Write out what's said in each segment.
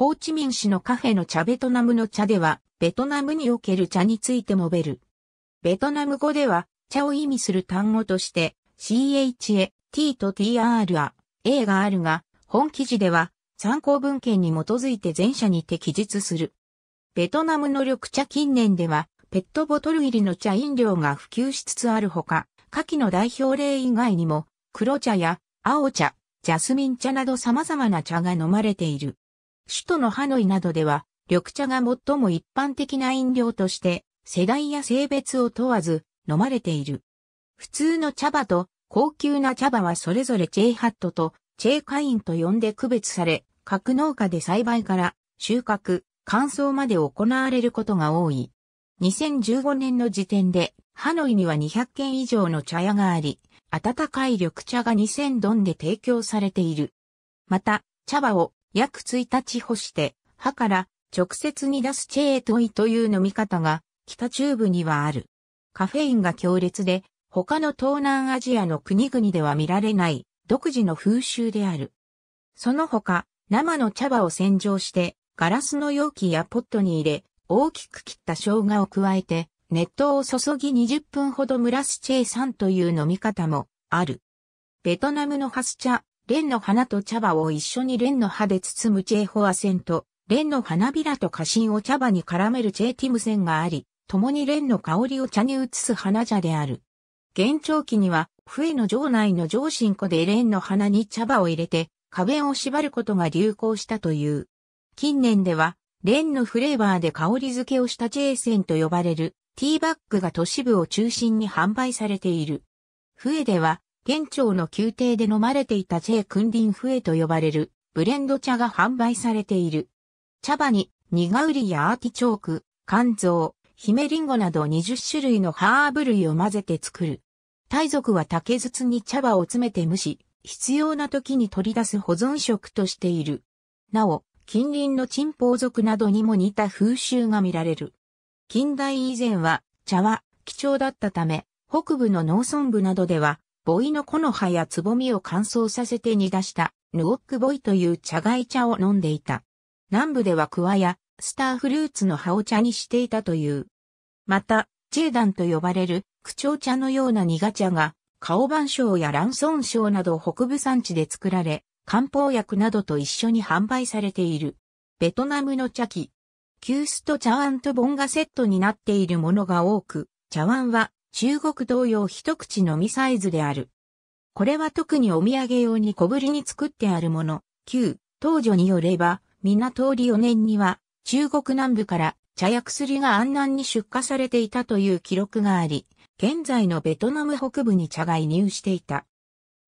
ホーチミン市のカフェの茶ベトナムの茶では、ベトナムにおける茶についてもべる。ベトナム語では、茶を意味する単語として、CHA、T と TR は、A があるが、本記事では、参考文献に基づいて前者にて記述する。ベトナムの緑茶近年では、ペットボトル入りの茶飲料が普及しつつあるほか、夏季の代表例以外にも、黒茶や青茶、ジャスミン茶など様々な茶が飲まれている。首都のハノイなどでは、緑茶が最も一般的な飲料として、世代や性別を問わず飲まれている。普通の茶葉と高級な茶葉はそれぞれチェイハットとチェイカインと呼んで区別され、各農家で栽培から収穫、乾燥まで行われることが多い。2015年の時点で、ハノイには200軒以上の茶屋があり、温かい緑茶が2000ドンで提供されている。また、茶葉を約1日干して、歯から直接に出すチェートイという飲み方が北中部にはある。カフェインが強烈で、他の東南アジアの国々では見られない独自の風習である。その他、生の茶葉を洗浄して、ガラスの容器やポットに入れ、大きく切った生姜を加えて、熱湯を注ぎ20分ほど蒸らすチェイサンという飲み方もある。ベトナムのハス茶蓮の花と茶葉を一緒に蓮の葉で包むチェーホアセンと、蓮の花びらと花芯を茶葉に絡めるチェーティムセンがあり、共に蓮の香りを茶に移す花茶である。現長期には、笛の城内の上新湖で蓮の花に茶葉を入れて、花弁を縛ることが流行したという。近年では、蓮のフレーバーで香り付けをしたチェーセンと呼ばれるティーバッグが都市部を中心に販売されている。笛では県庁の宮廷で飲まれていた J 君臨笛と呼ばれるブレンド茶が販売されている。茶葉に苦リやアーティチョーク、肝臓、ヒメリンゴなど20種類のハーブ類を混ぜて作る。大族は竹筒に茶葉を詰めて蒸し、必要な時に取り出す保存食としている。なお、近隣のポウ族などにも似た風習が見られる。近代以前は茶は貴重だったため、北部の農村部などではボイの木の葉やつぼみを乾燥させて煮出したヌオックボイという茶外茶を飲んでいた。南部ではクワやスターフルーツの葉を茶にしていたという。また、チェーダンと呼ばれる口調茶のような苦茶が、カオバンショウやランンソショウなど北部産地で作られ、漢方薬などと一緒に販売されている。ベトナムの茶器。急須と茶碗とボンがセットになっているものが多く、茶碗は中国同様一口のみサイズである。これは特にお土産用に小ぶりに作ってあるもの。旧、東女によれば、港り4年には、中国南部から茶薬薬が安南に出荷されていたという記録があり、現在のベトナム北部に茶が移入していた。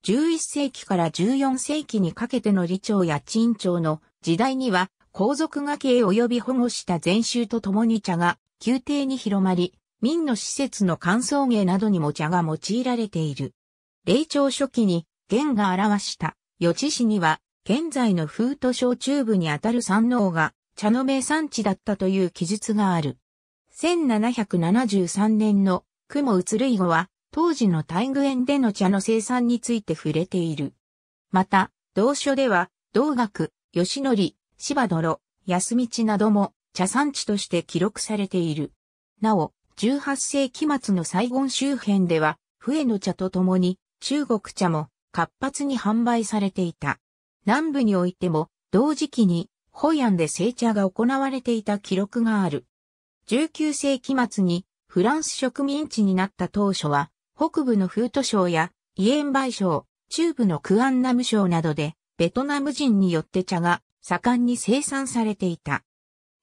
11世紀から14世紀にかけての李朝や陳朝の時代には、皇族がへ及び保護した禅宗と共に茶が宮廷に広まり、民の施設の乾燥芸などにも茶が用いられている。霊長初期に元が表した余地市には現在の風土省中部にあたる山王が茶の名産地だったという記述がある。1773年の雲移る以後は当時の大具園での茶の生産について触れている。また、同書では、道学、吉則、芝泥、安道なども茶産地として記録されている。なお、18世紀末のサイゴン周辺では、笛の茶と共に中国茶も活発に販売されていた。南部においても同時期にホヤンで製茶が行われていた記録がある。19世紀末にフランス植民地になった当初は、北部のフート省やイエンバイ省、中部のクアンナム省などで、ベトナム人によって茶が盛んに生産されていた。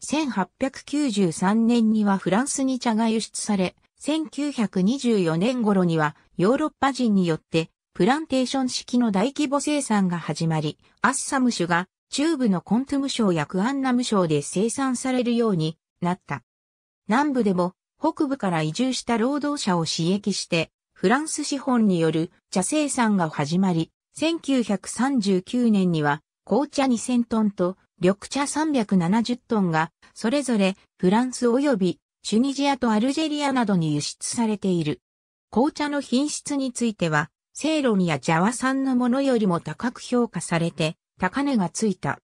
1893年にはフランスに茶が輸出され、1924年頃にはヨーロッパ人によってプランテーション式の大規模生産が始まり、アッサム種が中部のコントゥム省やクアンナム省で生産されるようになった。南部でも北部から移住した労働者を刺激して、フランス資本による茶生産が始まり、1939年には紅茶2000トンと緑茶370トンが、それぞれフランス及びチュニジアとアルジェリアなどに輸出されている。紅茶の品質については、セイロニやジャワ産のものよりも高く評価されて、高値がついた。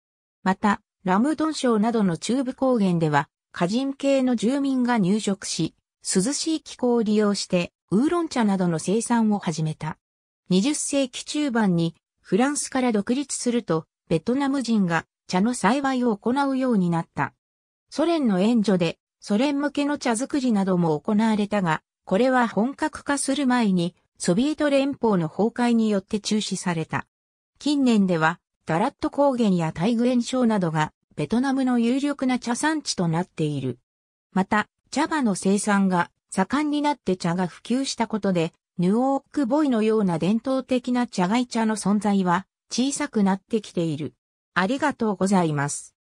また、ラムドン省などの中部高原では、家人系の住民が入植し、涼しい気候を利用して、ウーロン茶などの生産を始めた。20世紀中盤に、フランスから独立すると、ベトナム人が茶の栽培を行うようになった。ソ連の援助で、ソ連向けの茶作りなども行われたが、これは本格化する前に、ソビエト連邦の崩壊によって中止された。近年では、ダラット高原や大グエンなどが、ベトナムの有力な茶産地となっている。また、茶葉の生産が盛んになって茶が普及したことで、ヌオークボイのような伝統的な茶外茶の存在は小さくなってきている。ありがとうございます。